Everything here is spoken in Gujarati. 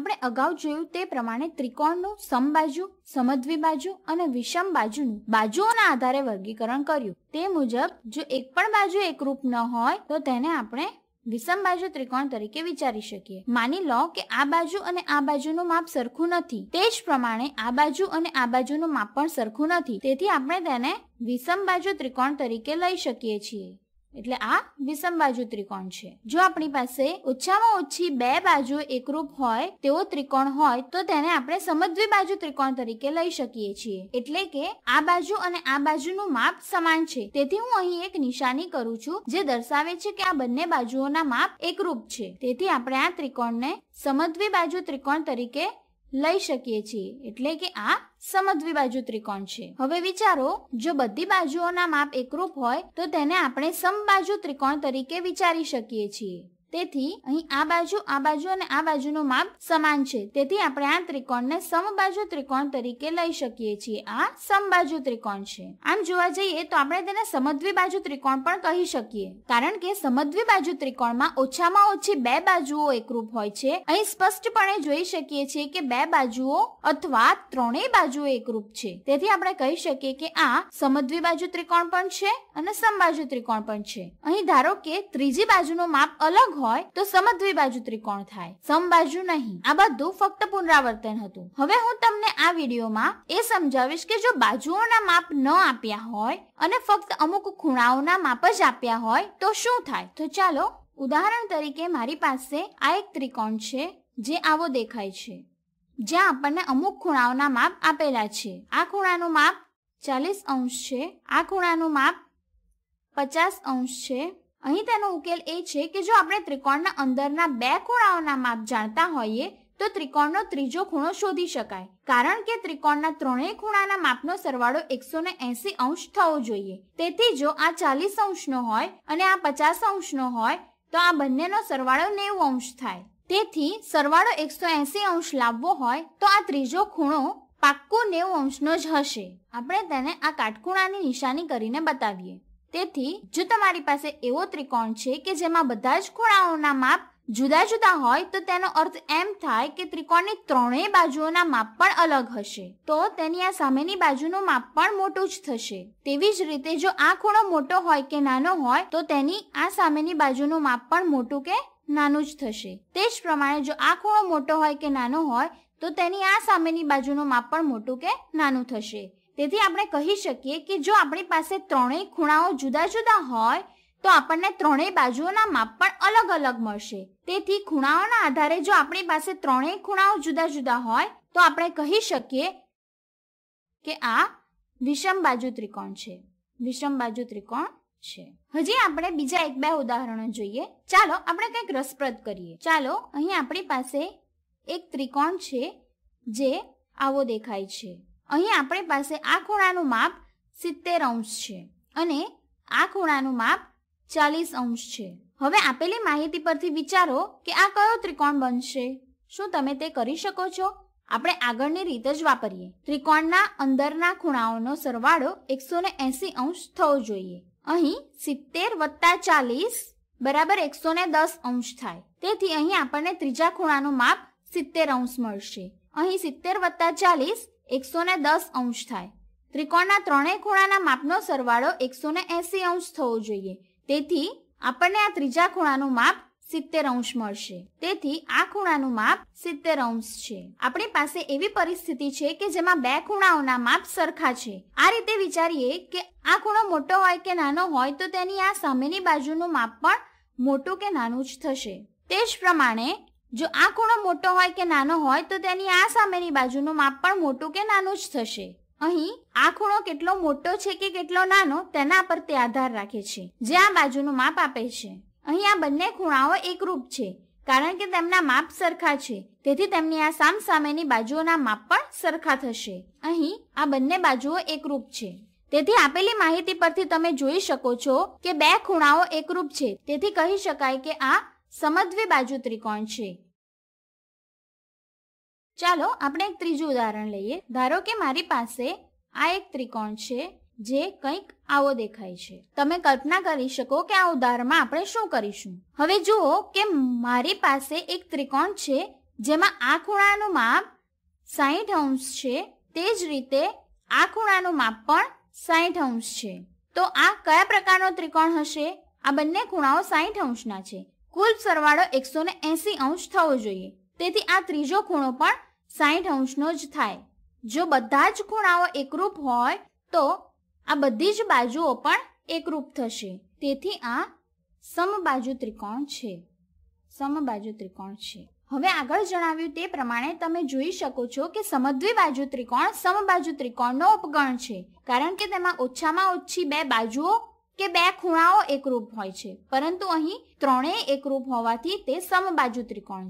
આપણે અગાઉ જોયું તે પ્રમાણે ત્રિકોણનું સમબાજુ સમદ્વિ બાજુ અને વિષમ બાજુનું બાજુઓના આધારે વર્ગીકરણ કર્યું તે મુજબ જો એક પણ બાજુ એકરૂપ ન હોય તો તેને આપણે વિષમ બાજુ ત્રિકોણ તરીકે વિચારી શકીએ માની લો કે આ બાજુ અને આ બાજુનું માપ સરખું નથી તે જ પ્રમાણે આ બાજુ અને આ બાજુનું માપ પણ સરખું નથી તેથી આપણે તેને વિષમ બાજુ ત્રિકોણ તરીકે લઈ શકીએ છીએ એટલે આ વિષમ બાજુ ત્રિકોણ છે જો આપણી પાસે ઓછામાં ઓછી બે બાજુ એકરૂપ હોય તેવો ત્રિકોણ હોય તો તેને આપણે સમદ્વી બાજુ ત્રિકોણ તરીકે લઈ શકીએ છીએ એટલે કે આ બાજુ અને આ બાજુનું માપ સમાન છે તેથી હું અહીં એક નિશાની કરું છું જે દર્શાવે છે કે આ બંને બાજુઓના માપ એકરૂપ છે તેથી આપણે આ ત્રિકોણને સમદ્વી બાજુ ત્રિકોણ તરીકે લઈ શકીએ છીએ એટલે કે આ સમદ્વિ બાજુ ત્રિકોણ છે હવે વિચારો જો બધી બાજુઓના માપ એકરૂપ હોય તો તેને આપણે સમબાજુ ત્રિકોણ તરીકે વિચારી શકીએ છીએ તેથી અહીં આ બાજુ આ બાજુ અને આ બાજુનું માપ સમાન છે તેથી આપણે આ ત્રિકોણને સમબાજુ ત્રિકોણ તરીકે લઈ શકીએ છીએ આ સમબાજુ ત્રિકોણ છે આમ જોવા જઈએ તો આપણે તેને સમદ્વી બાજુ ત્રિકોણ પણ કહી શકીએ કારણ કે સમદ્વી બાજુ ત્રિકોણમાં ઓછામાં ઓછી બે બાજુઓ એકરૂપ હોય છે અહીં સ્પષ્ટપણે જોઈ શકીએ છીએ કે બે બાજુઓ અથવા ત્રણેય બાજુઓ એકરૂપ છે તેથી આપણે કહી શકીએ કે આ સમદ્વી બાજુ ત્રિકોણ પણ છે અને સમબાજુ ત્રિકોણ પણ છે અહીં ધારો કે ત્રીજી બાજુનું માપ અલગ હોય તો સમદ્વિ બાજુ ત્રિકોણ થાય સમબાજુ નહીં આ બધું ફક્ત પુનરાવર્તન હતું હવે હું તમને આ વિડીયોમાં એ સમજાવીશ કે જો બાજુઓના માપ ન આપ્યા હોય અને ફક્ત અમુક ખૂણાઓના માપ જ આપ્યા હોય તો શું થાય તો ચાલો ઉદાહરણ તરીકે મારી પાસે આ એક ત્રિકોણ છે જે આવો દેખાય છે જ્યાં આપણને અમુક ખૂણાઓના માપ આપેલા છે આ ખૂણાનું માપ ચાલીસ અંશ છે આ ખૂણાનું માપ પચાસ અંશ છે અહીં તેનો ઉકેલ એ છે કે જો આપણે ત્રિકોણના અંદરના બે ખૂણાઓના માપ જાણતા હોઈએ તો ત્રિકોણનો ત્રીજો ખૂણો શોધી શકાય કારણ કે ત્રિકોણના ત્રણેય ખૂણાના માપનો સરવાળો એકસો અંશ થવો જોઈએ તેથી જો આ ચાલીસ અંશનો હોય અને આ પચાસ અંશનો હોય તો આ બંનેનો સરવાળો નેવું અંશ થાય તેથી સરવાળો એકસો અંશ લાવવો હોય તો આ ત્રીજો ખૂણો પાક્કો નેવું અંશનો જ હશે આપણે તેને આ કાટખૂણાની નિશાની કરીને બતાવીએ તેથી જો તમારી પાસે એવો ત્રિકોણ છે કે જેમાં બધા જ ખૂણાઓના માપ જુદા જુદા હોય તો તેનો અર્થ એમ થાય કે ત્રિકોણની ત્રણેય બાજુઓના માપ પણ અલગ હશે તો તેની આ સામેની બાજુનું માપ પણ મોટું જ થશે તેવી જ રીતે જો આ ખૂણો મોટો હોય કે નાનો હોય તો તેની આ સામેની બાજુનું માપ પણ મોટું કે નાનું જ થશે તે જ પ્રમાણે જો આ ખૂણો મોટો હોય કે નાનો હોય તો તેની આ સામેની બાજુનું માપ પણ મોટું કે નાનું થશે તેથી આપણે કહી શકીએ કે જો આપણી પાસે ત્રણેય ખૂણાઓ જુદા જુદા હોય તો આપણને ત્રણેય બાજુઓના માપ પણ અલગ અલગ મળશે તેથી ખૂણાઓના આધારે જો આપણી પાસે ત્રણેય ખૂણાઓ જુદા જુદા હોય તો આપણે કહી શકીએ કે આ વિષમ બાજુ ત્રિકોણ છે વિષમ બાજુ ત્રિકોણ છે હજી આપણે બીજા એક બે ઉદાહરણો જોઈએ ચાલો આપણે કંઈક રસપ્રદ કરીએ ચાલો અહીં આપણી પાસે એક ત્રિકોણ છે જે આવો દેખાય છે અહીં આપણી પાસે આ ખૂણાનું માપ સિત્તેર અંશ છે અને આ ખૂણાનું માપ ચાલીસ અંશ છે હવે આપેલી માહિતી પરથી વિચારો કે આ કયો ત્રિકોણ બનશે શું તમે તે કરી શકો છો આપણે આગળની રીત જ વાપરીએ ત્રિકોણના અંદરના ખૂણાઓનો સરવાળો એકસો અંશ થવો જોઈએ અહીં સિત્તેર વત્તા ચાલીસ બરાબર એકસો ને દસ અંશ થાય તેથી અહીં આપણને ત્રીજા ખૂણાનું માપ સિત્તેર અંશ મળશે અહીં સિત્તેર વત્તા ચાલીસ એકસો ને દસ અંશ થાય ત્રિકોણના ત્રણેય ખૂણાના માપનો સરવાળો એકસો ને એસી અંશ થવો જોઈએ તેથી આપણને આ ત્રીજા ખૂણાનું માપ સિત્તેર અંશ મળશે તેથી આ ખૂણાનું માપ સિત્તેર અંશ છે આપણી પાસે એવી પરિસ્થિતિ છે કે જેમાં બે ખૂણાઓના માપ સરખા છે આ રીતે વિચારીએ કે આ ખૂણો મોટો હોય કે નાનો હોય તો તેની આ સામેની બાજુનું માપ પણ મોટું કે નાનું જ થશે તે જ પ્રમાણે જો આ ખૂણો મોટો હોય કે નાનો હોય તો તેની આ સામેની બાજુનું માપ પણ મોટું કે નાનું જ થશે અહીં આ ખૂણો કેટલો મોટો છે કે કેટલો નાનો તેના પર તે આધાર રાખે છે જે આ બાજુનું માપ આપે છે અહીં આ બંને ખૂણાઓ એકરૂપ છે કારણ કે તેમના માપ સરખા છે તેથી તેમની આ સામસામેની બાજુઓના માપ પણ સરખા થશે અહીં આ બંને બાજુઓ એકરૂપ છે તેથી આપેલી માહિતી પરથી તમે જોઈ શકો છો કે બે ખૂણાઓ એકરૂપ છે તેથી કહી શકાય કે આ સમદ્વી બાજુ ત્રિકોણ છે ચાલો આપણે એક ત્રીજું ઉદાહરણ લઈએ ધારો કે મારી પાસે આ એક ત્રિકોણ છે જે કંઈક આવો દેખાય છે તમે કલ્પના કરી શકો કે આ ઉદાહરણમાં આપણે શું કરીશું હવે જુઓ કે મારી પાસે એક ત્રિકોણ છે જેમાં આ ખૂણાનું માપ સાહીઠ અંશ છે તે જ રીતે આ ખૂણાનું માપ પણ સાહીઠ અંશ છે તો આ કયા પ્રકારનો ત્રિકોણ હશે આ બંને ખૂણાઓ સાહીઠ અંશના છે કુલ સરવાળો એકસો ને એસી અંશ થવો જોઈએ તેથી આ ત્રીજો ખૂણો પણ સાહીઠ અંશનો જ થાય જો બધા જ ખૂણાઓ એકરૂપ હોય તો આ બધી જ બાજુઓ પણ એકરૂપ થશે તેથી આ સમબાજુ ત્રિકોણ છે સમબાજુ ત્રિકોણ છે હવે આગળ જણાવ્યું તે પ્રમાણે તમે જોઈ શકો છો કે સમદ્વિ બાજુ ત્રિકોણ સમબાજુ ત્રિકોણનો ઉપગણ છે કારણ કે તેમાં ઓછામાં ઓછી બે બાજુઓ કે બે ખૂણાઓ એકરૂપ હોય છે પરંતુ અહીં ત્રણેય એકરૂપ હોવાથી તે સમબાજુ ત્રિકોણ